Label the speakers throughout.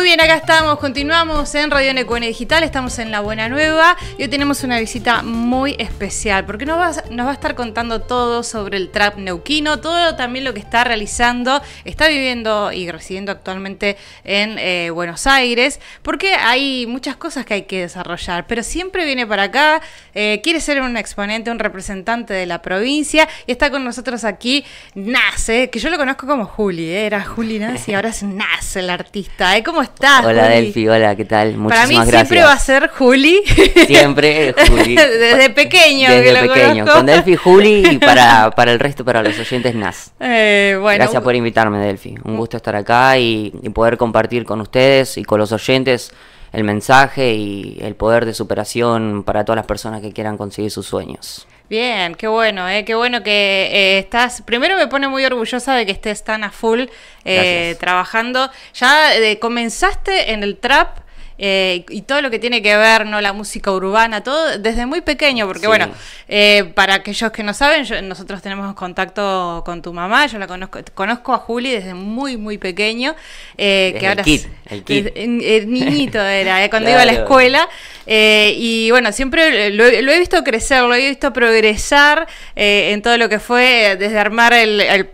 Speaker 1: Muy bien, acá estamos, continuamos en Radio NQN Digital, estamos en La Buena Nueva y hoy tenemos una visita muy especial porque nos va, nos va a estar contando todo sobre el trap neuquino, todo también lo que está realizando, está viviendo y residiendo actualmente en eh, Buenos Aires, porque hay muchas cosas que hay que desarrollar, pero siempre viene para acá, eh, quiere ser un exponente, un representante de la provincia y está con nosotros aquí Nace, que yo lo conozco como Juli, ¿eh? era Juli Nace y ahora es Nace el artista. ¿Cómo Hola Delfi,
Speaker 2: hola, ¿qué tal? Muchísimas Para mí siempre va a
Speaker 1: ser Juli.
Speaker 2: Siempre Juli. Desde
Speaker 1: pequeño. Desde pequeño. Con
Speaker 2: Delphi, Juli y para, para el resto, para los oyentes, Nas.
Speaker 1: Eh, gracias por
Speaker 2: invitarme, Delphi. Un gusto estar acá y poder compartir con ustedes y con los oyentes el mensaje y el poder de superación para todas las personas que quieran conseguir sus sueños.
Speaker 1: Bien, qué bueno, eh, qué bueno que eh, estás. Primero me pone muy orgullosa de que estés tan a full eh, trabajando. Ya eh, comenzaste en el trap. Eh, y todo lo que tiene que ver, ¿no? La música urbana, todo desde muy pequeño, porque bueno, eh, para aquellos que no saben, nosotros tenemos contacto con tu mamá, yo la conozco, conozco a Juli desde muy, muy pequeño, eh, que ahora... El kid, el niñito era, cuando iba a la escuela, y bueno, siempre lo, he visto crecer, lo he visto progresar en todo lo que fue desde armar el,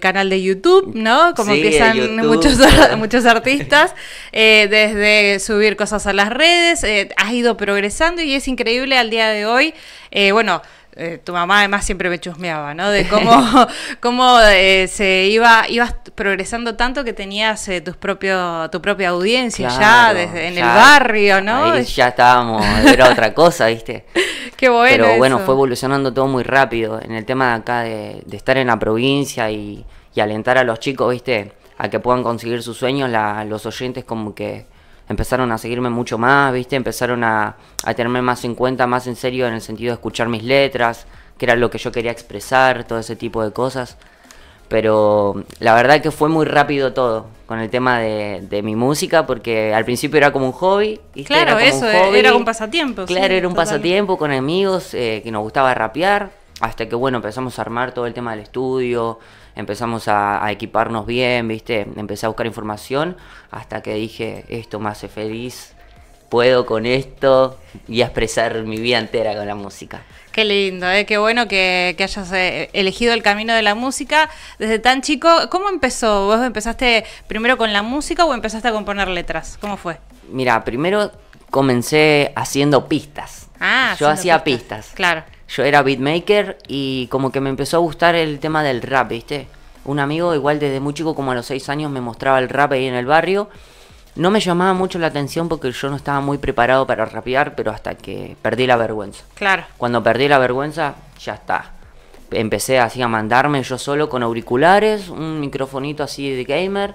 Speaker 1: canal de YouTube, ¿no? Como empiezan muchos, muchos artistas, desde subir cosas a las redes, eh, has ido progresando y es increíble al día de hoy. Eh, bueno, eh, tu mamá además siempre me chusmeaba, ¿no? De cómo, cómo se iba, ibas progresando tanto que tenías tus propio, tu propia audiencia ya desde, en el barrio, ¿no? Ahí
Speaker 2: ya estábamos, era otra cosa, ¿viste?
Speaker 1: Qué bueno. Pero bueno, fue
Speaker 2: evolucionando todo muy rápido. En el tema de acá de, estar en la provincia y, alentar a los chicos, ¿viste? A que puedan conseguir sus sueños, los oyentes como que empezaron a seguirme mucho más, ¿viste? Empezaron a, tenerme más en cuenta, más en serio en el sentido de escuchar mis letras, que era lo que yo quería expresar, todo ese tipo de cosas. Pero la verdad que fue muy rápido todo con el tema de, mi música, porque al principio era como un hobby. Claro, eso, eh, era un pasatiempo. Claro, era un pasatiempo con amigos eh, que nos gustaba rapear, hasta que bueno, empezamos a armar todo el tema del estudio, empezamos a, equiparnos bien, ¿viste? Empecé a buscar información hasta que dije, esto me hace feliz, puedo con esto y expresar mi vida entera con la música.
Speaker 1: Qué lindo, ¿eh? qué bueno que, hayas eh, elegido el camino de la música desde tan chico. ¿Cómo empezó? ¿Vos empezaste primero con la música o empezaste a componer letras? ¿Cómo fue?
Speaker 2: Mira, primero comencé haciendo pistas.
Speaker 1: Ah, yo hacía pistas. Claro
Speaker 2: yo era beatmaker y como que me empezó a gustar el tema del rap, ¿viste? Un amigo, igual desde muy chico, como a los 6 años, me mostraba el rap ahí en el barrio. No me llamaba mucho la atención porque yo no estaba muy preparado para rapear, pero hasta que perdí la vergüenza. Claro. Cuando perdí la vergüenza, ya está. Empecé así a mandarme yo solo con auriculares, un microfonito así de gamer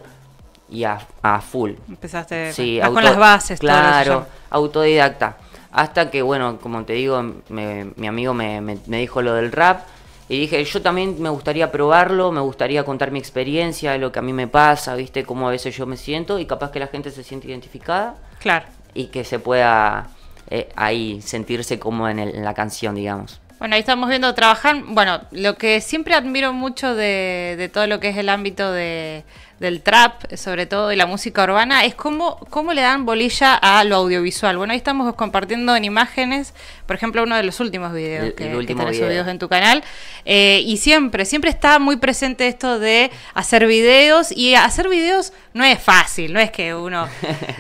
Speaker 2: y a, full. Empezaste con las bases, claro. autodidacta. Hasta que, bueno, como te digo, mi amigo me, dijo lo del rap. Y dije, yo también me gustaría probarlo, me gustaría contar mi experiencia, lo que a mí me pasa, viste, cómo a veces yo me siento y capaz que la gente se siente identificada. Claro. Y que se pueda eh, ahí sentirse como en, la canción, digamos.
Speaker 1: Bueno, ahí estamos viendo trabajar. Bueno, lo que siempre admiro mucho de todo lo que es el ámbito de, del trap, eh, sobre todo, y la música urbana, es cómo, cómo le dan bolilla a lo audiovisual. Bueno, ahí estamos compartiendo en imágenes, por ejemplo, uno de los últimos videos que, subidos en tu canal. Eh, y siempre, siempre está muy presente esto de hacer videos, y hacer videos no es fácil, no es que uno,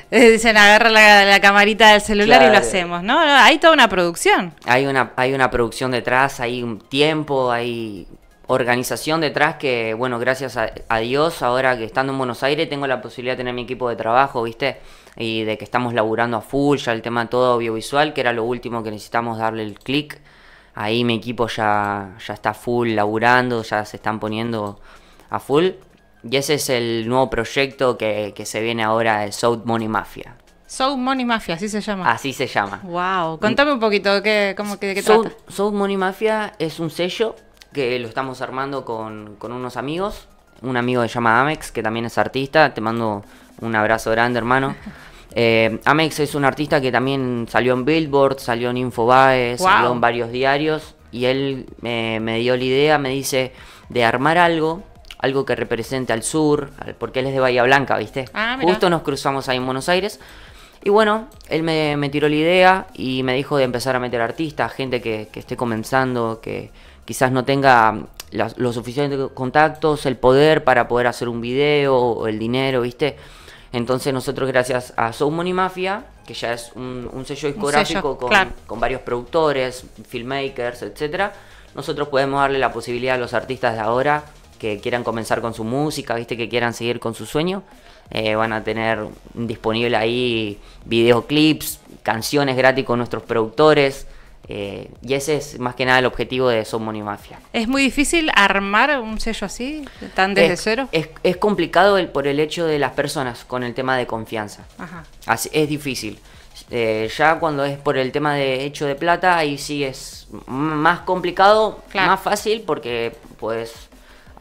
Speaker 1: eh, dicen, agarra la, camarita del celular y lo hacemos, ¿no? Hay toda una producción.
Speaker 2: Hay una, hay una producción detrás, hay un tiempo, hay organización detrás que, bueno, gracias a, Dios, ahora que estando en Buenos Aires tengo la posibilidad de tener mi equipo de trabajo, ¿viste? Y de que estamos laburando a full, ya el tema todo audiovisual, que era lo último que necesitamos darle el clic. Ahí mi equipo ya, ya está full laburando, ya se están poniendo a full. Y ese es el nuevo proyecto que, se viene ahora, de South Money Mafia. South Money Mafia, así se llama. Así se llama.
Speaker 1: Wow, contame un poquito, ¿qué, cómo, qué, qué
Speaker 2: South Money Mafia es un sello que lo estamos armando con, unos amigos. Un amigo que se llama Amex, que también es artista. Te mando un abrazo grande, hermano. Eh, Amex es un artista que también salió en Billboard, salió en Infobae, salió en varios diarios. Y él me dio la idea, me dice, de armar algo, algo que represente al sur, porque él es de Bahía Blanca, ¿viste? Ah, Justo nos cruzamos ahí en Buenos Aires. Y bueno, él me, tiró la idea y me dijo de empezar a meter artistas, gente que, que esté comenzando, que, quizás no tenga los, suficientes contactos, el poder para poder hacer un video o el dinero, ¿viste? Entonces nosotros gracias a Soul Money Mafia, que ya es un, sello discográfico con, varios productores, filmmakers, etc., nosotros podemos darle la posibilidad a los artistas de ahora que quieran comenzar con su música, viste que quieran seguir con su sueño, eh, van a tener disponible ahí videoclips, canciones gratis con nuestros productores, eh, y ese es más que nada el objetivo de Somonimafia. Mafia.
Speaker 1: ¿Es muy difícil armar un sello así, tan desde cero?
Speaker 2: Es, complicado por el hecho de las personas con el tema de confianza. es difícil. Eh, ya cuando es por el tema de hecho de plata, ahí sí es más complicado, más fácil, porque puedes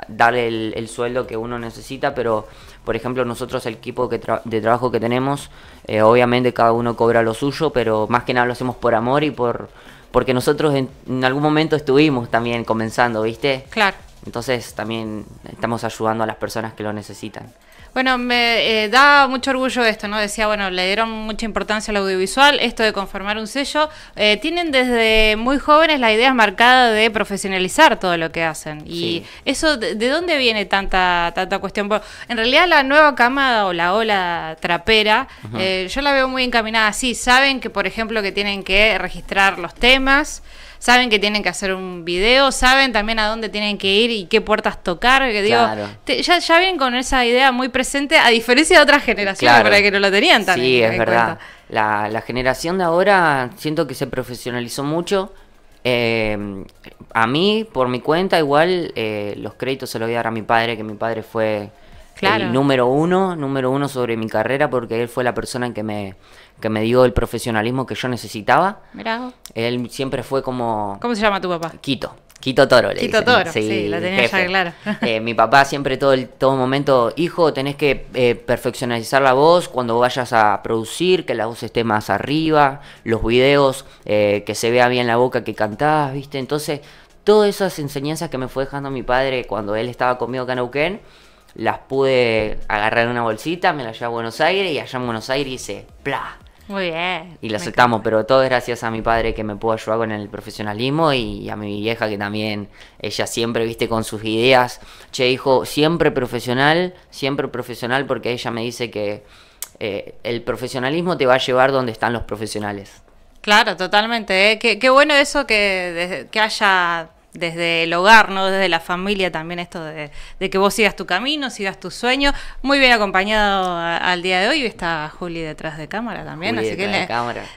Speaker 2: darle el, sueldo que uno necesita, pero por ejemplo nosotros el equipo de trabajo que tenemos, eh, obviamente cada uno cobra lo suyo, pero más que nada lo hacemos por amor y por porque nosotros en, algún momento estuvimos también comenzando, ¿viste? Claro. Entonces también estamos ayudando a las personas que lo necesitan.
Speaker 1: Bueno, me eh, da mucho orgullo esto, ¿no? Decía, bueno, le dieron mucha importancia al audiovisual, esto de conformar un sello. Eh, tienen desde muy jóvenes la idea marcada de profesionalizar todo lo que hacen. Y eso, ¿de dónde viene tanta, tanta cuestión? en realidad la nueva camada o la ola trapera, eh, yo la veo muy encaminada así. Saben que, por ejemplo, que tienen que registrar los temas saben que tienen que hacer un video, saben también a dónde tienen que ir y qué puertas tocar. Que digo, ya, ya vienen con esa idea muy presente, a diferencia de otras generaciones, para que no lo tenían también. Sí, es verdad.
Speaker 2: La, la, generación de ahora siento que se profesionalizó mucho. Eh, a mí, por mi cuenta, igual eh, los créditos se los voy a dar a mi padre, que mi padre fue el número uno, número uno sobre mi carrera, porque él fue la persona que me, que me dio el profesionalismo que yo necesitaba. Mirá. Él siempre fue como... ¿Cómo se llama tu papá? Quito. Quito Toro, le Quito Toro, sí, la tenía ya eh, mi papá siempre todo el todo momento, hijo, tenés que eh, perfeccionalizar la voz cuando vayas a producir, que la voz esté más arriba, los videos, eh, que se vea bien la boca que cantás, ¿viste? Entonces, todas esas enseñanzas que me fue dejando mi padre cuando él estaba conmigo acá en Auquén las pude agarrar en una bolsita, me las llevé a Buenos Aires y allá en Buenos Aires hice ¡Pla! Muy bien. Y las aceptamos, pero todo gracias a mi padre que me pudo ayudar con el profesionalismo y a mi vieja que también, ella siempre, viste, con sus ideas. Che, dijo, siempre profesional, siempre profesional, porque ella me dice que eh, el profesionalismo te va a llevar donde están los profesionales.
Speaker 1: Claro, totalmente. Eh. Qué, bueno eso que, que haya desde el hogar, ¿no? Desde la familia también esto de, que vos sigas tu camino, sigas tu sueño. Muy bien acompañado al día de hoy. Está Juli detrás de cámara también, así que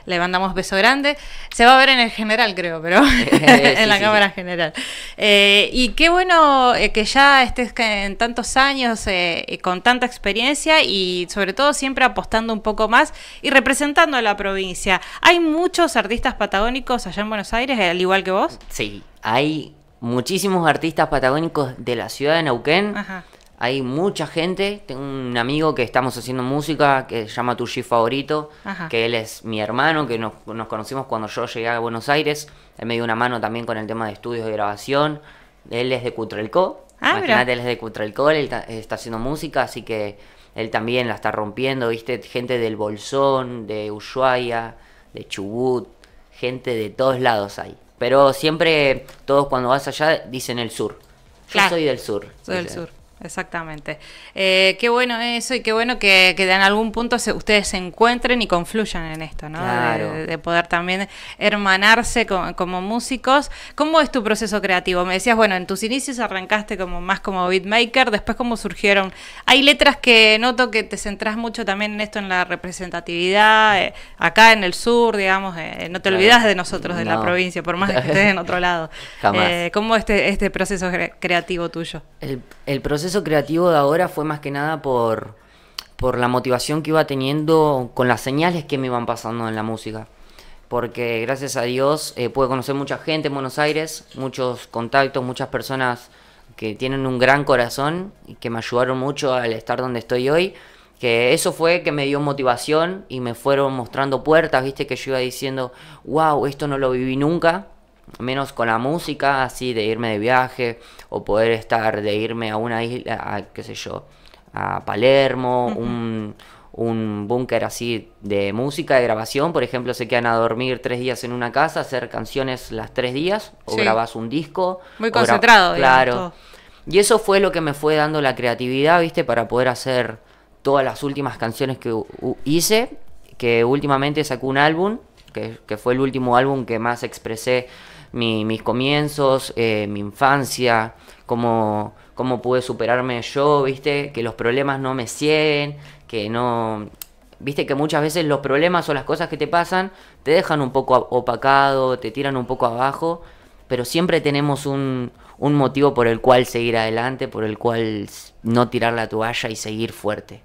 Speaker 1: le, mandamos beso grande. Se va a ver en el general, creo, pero en la cámara general. Eh, y qué bueno eh, que ya estés en tantos años, eh, con tanta experiencia y sobre todo siempre apostando un poco más y representando a la provincia. Hay muchos artistas patagónicos allá en Buenos Aires, al igual que vos.
Speaker 2: Sí, hay muchísimos artistas patagónicos de la ciudad de Neuquén. Hay mucha gente. Tengo un amigo que estamos haciendo música que se llama Tushi Favorito, que él es mi hermano, que nos, conocimos cuando yo llegué a Buenos Aires. Él me dio una mano también con el tema de estudios de grabación. Él es de Cutralco. Ah, Imagínate, él es de Cutrelcó él está, haciendo música, así que él también la está rompiendo, ¿viste? Gente del Bolsón, de Ushuaia, de Chubut, gente de todos lados hay. Pero siempre todos cuando vas allá dicen el sur. Yo soy del sur. Soy del sur.
Speaker 1: Exactamente. Eh, qué bueno eso y qué bueno que, en algún punto ustedes se encuentren y confluyan en esto, ¿no? De, poder también hermanarse como músicos. ¿Cómo es tu proceso creativo? Me decías, bueno, en tus inicios arrancaste como más como beatmaker, después cómo surgieron. Hay letras que noto que te centras mucho también en esto, en la representatividad, eh, acá en el sur, digamos, eh, no te olvidas de nosotros, de la provincia, por más que estés en otro lado. Jamás.
Speaker 2: ¿Cómo este este proceso creativo tuyo? el proceso proceso creativo de ahora fue más que nada por, por la motivación que iba teniendo con las señales que me iban pasando en la música. Porque gracias a Dios eh, pude conocer mucha gente en Buenos Aires, muchos contactos, muchas personas que tienen un gran corazón y que me ayudaron mucho al estar donde estoy hoy. Que eso fue que me dio motivación y me fueron mostrando puertas, viste, que yo iba diciendo, wow, esto no lo viví nunca, menos con la música, así de irme de viaje o poder estar, de irme a una isla, a, qué sé yo, a Palermo, un, búnker así de música, de grabación. Por ejemplo, se quedan a dormir tres días en una casa, hacer canciones las tres días, o grabas un disco. Muy concentrado, Claro. Y eso fue lo que me fue dando la creatividad, ¿viste? Para poder hacer todas las últimas canciones que hice, que últimamente sacó un álbum, que, que fue el último álbum que más expresé mis comienzos, eh, mi infancia, cómo, cómo pude superarme yo, ¿viste? Que los problemas no me cieguen, que no... Viste que muchas veces los problemas o las cosas que te pasan te dejan un poco opacado, te tiran un poco abajo, pero siempre tenemos un, un motivo por el cual seguir adelante, por el cual no tirar la toalla y seguir fuerte.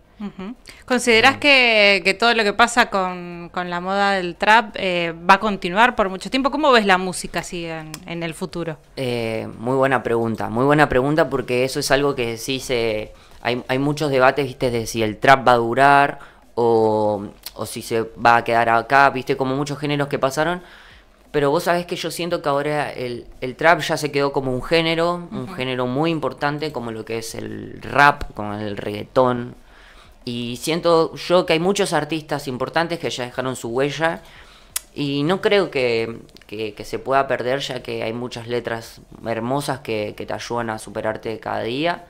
Speaker 1: ¿Consideras que, todo lo que pasa con, la moda del trap eh, va a continuar por mucho tiempo? ¿Cómo ves la música así en, el futuro?
Speaker 2: Eh, muy buena pregunta, muy buena pregunta porque eso es algo que sí se... Hay, hay muchos debates, viste, de si el trap va a durar o, si se va a quedar acá, viste, como muchos géneros que pasaron. Pero vos sabés que yo siento que ahora el, trap ya se quedó como un género, un género muy importante como lo que es el rap, como el reggaetón, y siento yo que hay muchos artistas importantes que ya dejaron su huella y no creo que, se pueda perder ya que hay muchas letras hermosas que, que te ayudan a superarte cada día.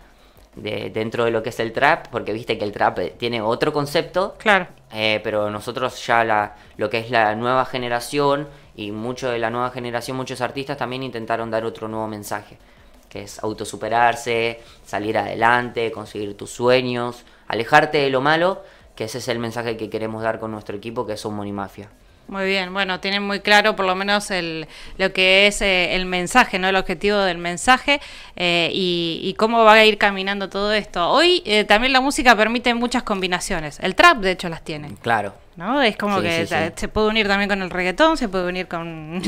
Speaker 2: De, dentro de lo que es el trap, porque viste que el trap eh, tiene otro concepto. Claro. Eh, pero nosotros ya la, lo que es la nueva generación y mucho de la nueva generación, muchos artistas también intentaron dar otro nuevo mensaje, que es autosuperarse, salir adelante, conseguir tus sueños alejarte de lo malo, que ese es el mensaje que queremos dar con nuestro equipo, que es Money Mafia.
Speaker 1: Muy bien, bueno, tienen muy claro por lo menos el, lo que es eh, el mensaje, ¿no? El objetivo del mensaje eh, y, cómo va a ir caminando todo esto. Hoy eh, también la música permite muchas combinaciones. El trap, de hecho, las tiene. Claro. ¿No? Es como que se puede unir también con el reggaetón, se puede unir con...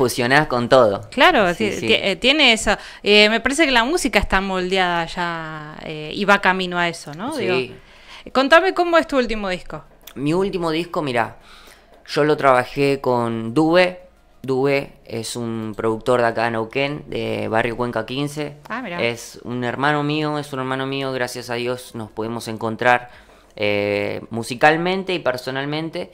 Speaker 2: con todo. Claro, tiene
Speaker 1: eso. me parece que la música está moldeada ya y va camino a eso, ¿no? contame cómo es tu último disco.
Speaker 2: Mi último disco, mira... Yo lo trabajé con Dube. Dube es un productor de acá en Neuquén, de Barrio Cuenca 15. Ah, es un hermano mío, es un hermano mío, gracias a Dios nos pudimos encontrar eh, musicalmente y personalmente,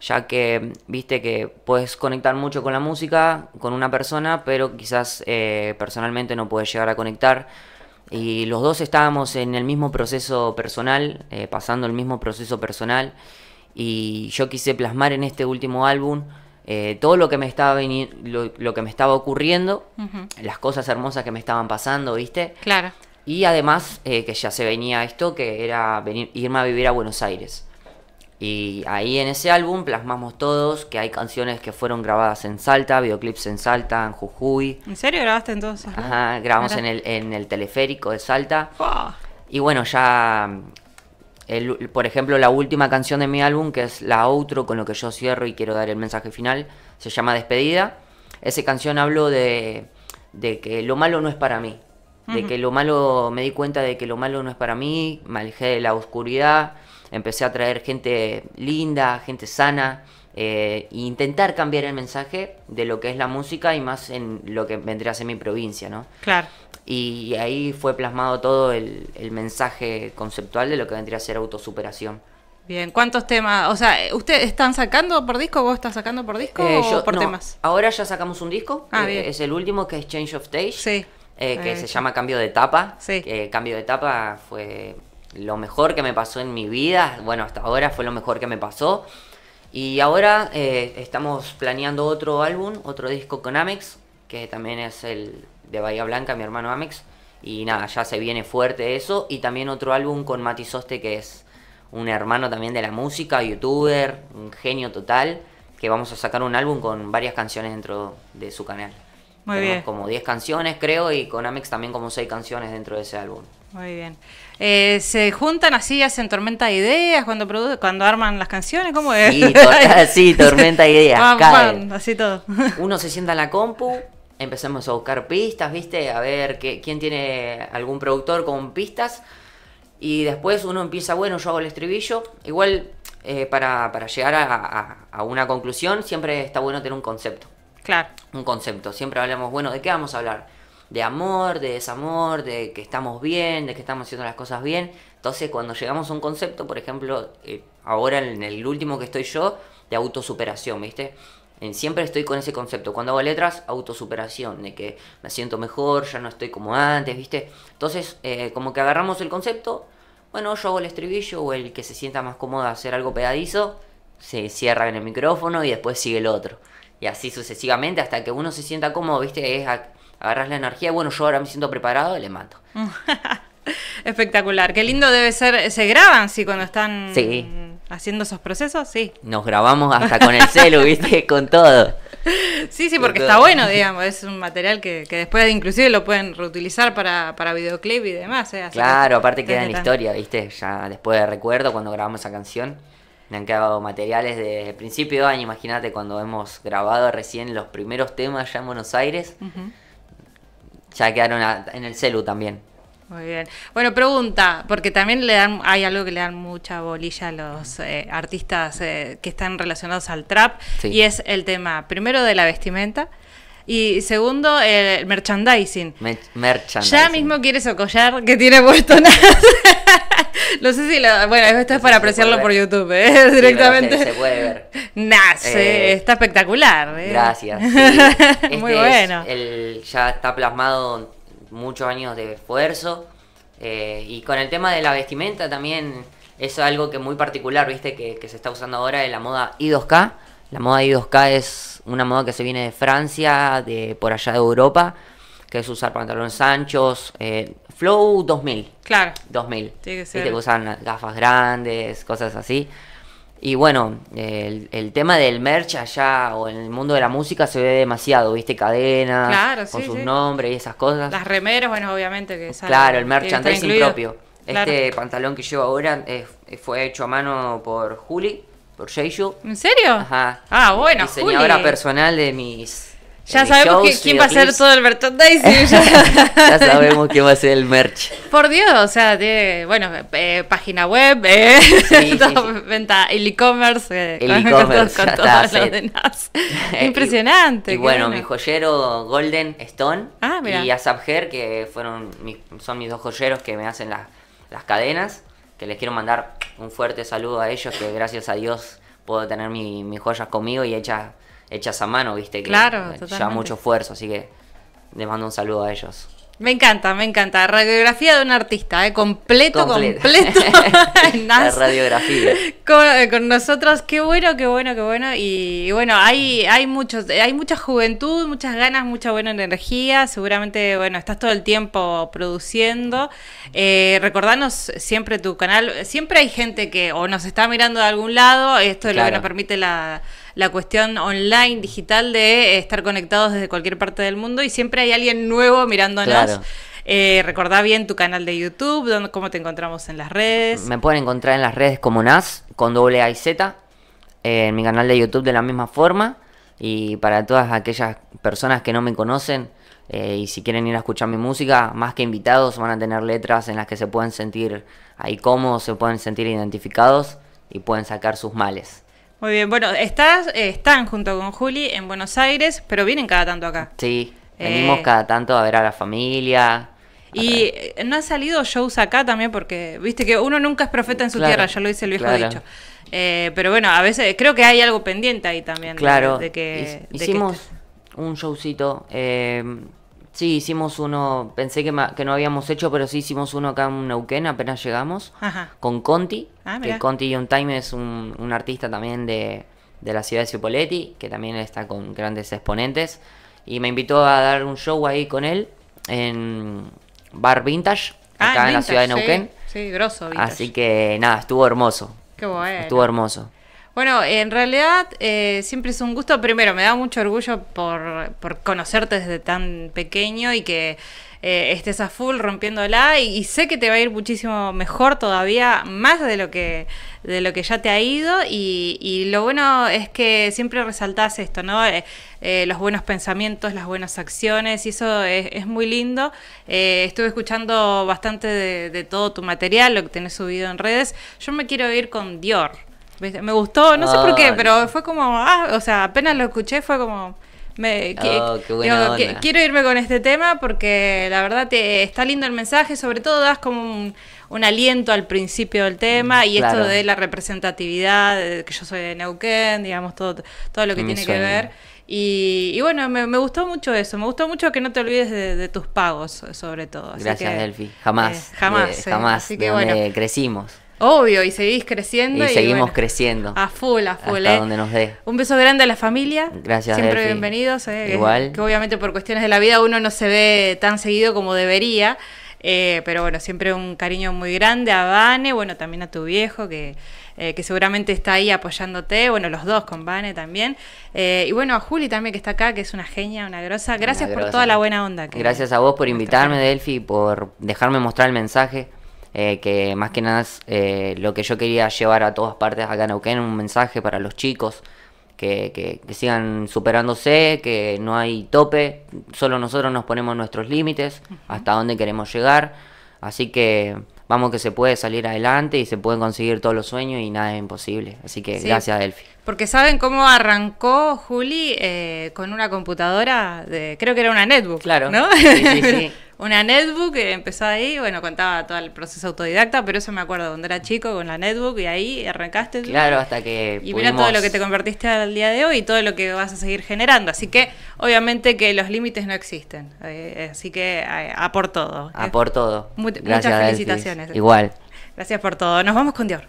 Speaker 2: ya que, viste, que puedes conectar mucho con la música, con una persona, pero quizás eh, personalmente no puedes llegar a conectar. Y los dos estábamos en el mismo proceso personal, eh, pasando el mismo proceso personal y yo quise plasmar en este último álbum eh, todo lo que me estaba lo, que me estaba ocurriendo, las cosas hermosas que me estaban pasando, ¿viste? Claro. Y además eh, que ya se venía esto, que era venir, irme a vivir a Buenos Aires. Y ahí en ese álbum plasmamos todos que hay canciones que fueron grabadas en Salta, videoclips en Salta, en Jujuy. ¿En serio
Speaker 1: grabaste entonces?
Speaker 2: Ajá, grabamos en el, en el teleférico de Salta. Y bueno, ya por ejemplo, la última canción de mi álbum, que es la otro con lo que yo cierro y quiero dar el mensaje final, se llama Despedida. Esa canción hablo de, que lo malo no es para mí. De que lo malo, me di cuenta de que lo malo no es para mí, me alejé de la oscuridad, empecé a traer gente linda, gente sana, eh, intentar cambiar el mensaje de lo que es la música y más en lo que vendría a ser mi provincia, ¿no? Claro. Y ahí fue plasmado todo el, mensaje conceptual de lo que vendría a ser autosuperación.
Speaker 1: Bien, ¿cuántos temas? O sea, eh, ¿ustedes están sacando por disco? ¿Vos estás sacando por disco eh, o yo, por temas?
Speaker 2: Ahora ya sacamos un disco, ah, bien. es el último que es Change of Stage, sí. que se llama Cambio de Etapa. Sí. cambio de Etapa fue lo mejor que me pasó en mi vida, bueno, hasta ahora fue lo mejor que me pasó. Y ahora eh, estamos planeando otro álbum, otro disco con Amex, que también es el de Bahía Blanca, mi hermano Amex. Y nada, ya se viene fuerte eso. Y también otro álbum con Matizoste, que es un hermano también de la música, youtuber, un genio total. Que vamos a sacar un álbum con varias canciones dentro de su canal. Muy bien. Como 10 canciones, creo, y con Amex también como 6 canciones dentro de ese álbum.
Speaker 1: Muy bien. Eh, ¿Se juntan así, hacen tormenta de ideas cuando produce cuando arman las canciones? ¿Cómo es?
Speaker 2: Sí, tormenta de ideas. así todo. Uno se sienta en la compu, empezamos a buscar pistas, ¿viste? A ver qué, quién tiene algún productor con pistas. Y después uno empieza, bueno, yo hago el estribillo. Igual, eh, para, para, llegar a una conclusión, siempre está bueno tener un concepto. Claro. Un concepto. Siempre hablamos, bueno, ¿de qué vamos a hablar? de amor, de desamor, de que estamos bien, de que estamos haciendo las cosas bien. Entonces, cuando llegamos a un concepto, por ejemplo, eh, ahora en el último que estoy yo, de autosuperación, ¿viste? En, siempre estoy con ese concepto. Cuando hago letras, autosuperación, de que me siento mejor, ya no estoy como antes, ¿viste? Entonces, eh, como que agarramos el concepto, bueno, yo hago el estribillo o el que se sienta más cómodo hacer algo pegadizo, se cierra en el micrófono y después sigue el otro. Y así sucesivamente hasta que uno se sienta cómodo, ¿viste? Es agarras la energía, bueno, yo ahora me siento preparado, y le mato. Espectacular, qué lindo debe
Speaker 1: ser. ¿Se graban, sí, cuando están haciendo esos procesos? Sí.
Speaker 2: Nos grabamos hasta con el celu, ¿viste? Con todo.
Speaker 1: Sí, sí, porque está bueno, digamos, es un material que, que después inclusive lo pueden reutilizar para, para videoclip y demás. ¿eh? Claro, aparte queda en la historia,
Speaker 2: ¿viste? Ya después de recuerdo cuando grabamos esa canción, me han quedado materiales desde el principio de año, imagínate cuando hemos grabado recién los primeros temas ya en Buenos Aires ya quedaron en el celu también.
Speaker 1: Muy bien. Bueno, pregunta, porque también le dan, hay algo que le dan mucha bolilla a los eh, artistas eh, que están relacionados al trap, y es el tema, primero, de la vestimenta. Y segundo, el merchandising. Ya mismo quieres collar que tiene puesto nada. No sé si la. Bueno, esto es para apreciarlo por YouTube, ¿eh? directamente. se, puede ver. Nace, eh, está espectacular. ¿eh? Gracias. Muy este bueno.
Speaker 2: ya está plasmado muchos años de esfuerzo. Eh, y con el tema de la vestimenta también es algo que muy particular, viste, que, se está usando ahora en la moda I2K. La moda I2K es una moda que se viene de Francia, de por allá de Europa, que es usar pantalones anchos, eh, Flow 2000. Claro. 2000. Tiene que que usan gafas grandes, cosas así. Y bueno, el, tema del merch allá o en el mundo de la música se ve demasiado, ¿viste? Cadenas con sus nombres y esas cosas. Las
Speaker 1: remeras, bueno, obviamente que salen, Claro, el merchandising propio.
Speaker 2: Este pantalón que llevo ahora fue hecho a mano por Juli, por Jeju. ¿En serio? Ajá. Ah, bueno, Diseñadora personal de mis ya sabemos quién va a hacer todo
Speaker 1: el merchandising. Ya. sabemos
Speaker 2: quién va a ser el merch.
Speaker 1: Por Dios, o sea, tiene, bueno, eh, página web, eh, venta, e-commerce, eh, con, con,
Speaker 2: Impresionante. Y, bueno, mi joyero Golden Stone ah, y Asap que fueron son mis dos joyeros que me hacen las cadenas, que les quiero mandar un fuerte saludo a ellos, que gracias a Dios puedo tener mi, mis joyas conmigo y hechas hechas a mano, viste, que claro, lleva mucho esfuerzo, así que les mando un saludo a ellos.
Speaker 1: Me encanta, me encanta. Radiografía de un artista, ¿eh? completo, completo.
Speaker 2: La radiografía.
Speaker 1: Con, eh, con, nosotros, qué bueno, qué bueno, qué bueno. Y, bueno, hay, hay, muchos, hay mucha juventud, muchas ganas, mucha buena energía. Seguramente, bueno, estás todo el tiempo produciendo. Eh, recordanos siempre tu canal. Siempre hay gente que o nos está mirando de algún lado. Esto es lo que nos permite la la cuestión online, digital, de eh, estar conectados desde cualquier parte del mundo y siempre hay alguien nuevo mirándonos. Eh, recordá bien tu canal de YouTube, donde, cómo te encontramos en las
Speaker 2: redes. Me pueden encontrar en las redes como Nas, con doble A y Z, eh, en mi canal de YouTube de la misma forma. Y para todas aquellas personas que no me conocen y si quieren ir a escuchar mi música, más que invitados, van a tener letras en las que se pueden sentir ahí cómodos, se pueden sentir identificados y pueden sacar sus males.
Speaker 1: Muy bien, bueno, estás, están junto con Juli en Buenos Aires, pero vienen cada tanto acá.
Speaker 2: Sí, eh, venimos cada tanto a ver a la familia.
Speaker 1: Y no han salido shows acá también porque, viste que uno nunca es profeta en su tierra, ya lo dice el viejo dicho. Eh, pero bueno, a veces creo que hay algo pendiente ahí también. Claro, de, que, hicimos
Speaker 2: un showcito eh, Sí, hicimos uno, pensé que, que no habíamos hecho, pero sí hicimos uno acá en Neuquén, apenas llegamos, con Conti, ah, que Conti un Time es un, artista también de, la ciudad de Cipoletti, que también está con grandes exponentes, y me invitó a dar un show ahí con él en Bar Vintage, ah, acá en, la ciudad de Neuquén. Sí, grosso Así que nada, estuvo hermoso. Qué bueno. Estuvo hermoso.
Speaker 1: Bueno, en realidad eh, siempre es un gusto. Primero, me da mucho orgullo por, conocerte desde tan pequeño y que eh, estés a full rompiéndola y, sé que te va a ir muchísimo mejor todavía, más de lo que, de lo que ya te ha ido y, y lo bueno es que siempre resaltas esto, ¿no? Eh, eh, los buenos pensamientos, las buenas acciones y eso es, muy lindo. estuve escuchando bastante de, de todo tu material, lo que tenés subido en redes. Yo me quiero ir con Dior. Me gustó, no sé por qué, pero fue como, ah, o sea, apenas lo escuché fue como... Me, oh, quiero irme con este tema porque la verdad te, está lindo el mensaje, sobre todo das como un, aliento al principio del tema y esto de la representatividad, que yo soy de Neuquén, digamos, todo, todo lo que mm, tiene que ver. Y, bueno, me, gustó mucho eso, me gustó mucho que no te olvides de, tus pagos, sobre todo. Gracias, Delphi.
Speaker 2: Jamás. Eh, jamás. jamás. que, bueno. crecimos.
Speaker 1: Obvio, y seguís creciendo. Y, seguimos
Speaker 2: creciendo. A
Speaker 1: full, a full. Hasta ¿eh? donde nos dé. Un beso grande a la familia.
Speaker 2: Gracias. Siempre bienvenidos. ¿eh? Igual. Que,
Speaker 1: obviamente por cuestiones de la vida uno no se ve tan seguido como debería. Eh, pero bueno, siempre un cariño muy grande a Vane, bueno, también a tu viejo que, que seguramente está ahí apoyándote, bueno, los dos con Vane también. y bueno, a Juli también que está acá, que es una genia, una grosa. Gracias por toda la buena onda. Gracias
Speaker 2: a vos por invitarme, Delphi, por dejarme mostrar el mensaje eh, que más que nada es eh, lo que yo quería llevar a todas partes acá en Neuquén, un mensaje para los chicos, que, que, sigan superándose, que no hay tope, solo nosotros nos ponemos nuestros límites, hasta dónde queremos llegar, así que vamos que se puede salir adelante y se pueden conseguir todos los sueños y nada es imposible. Así que gracias, Delphi.
Speaker 1: Porque saben cómo arrancó Juli eh, con una computadora, de, creo que era una netbook. Claro. ¿no? sí, sí. una netbook que eh, empezó ahí, bueno, contaba todo el proceso autodidacta, pero eso me acuerdo cuando era chico con la netbook y ahí arrancaste. Claro, hasta
Speaker 2: que. Y mira todo lo que te
Speaker 1: convertiste al día de hoy y todo lo que vas a seguir generando. Así que, obviamente, que los límites no existen. Eh, así que, eh, a por todo. A por todo. muchas felicitaciones. Igual. Gracias por todo. Nos vamos con Dior.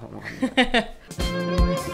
Speaker 1: Nos vamos con Dior.